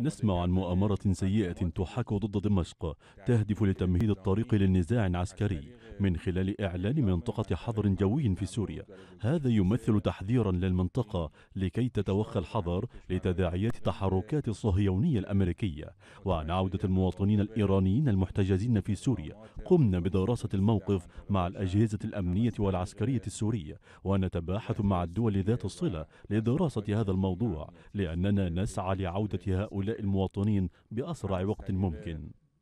نسمع عن مؤامرة سيئة تحاك ضد دمشق تهدف لتمهيد الطريق للنزاع عسكري من خلال إعلان منطقة حظر جوي في سوريا هذا يمثل تحذيرا للمنطقة لكي تتوخى الحظر لتداعيات تحركات الصهيونية الأمريكية وعن عودة المواطنين الإيرانيين المحتجزين في سوريا قمنا بدراسة الموقف مع الأجهزة الأمنية والعسكرية السورية ونتباحث مع الدول ذات الصلة لدراسة هذا الموضوع لأننا نسعى لعودة هؤلاء المواطنين بأسرع وقت ممكن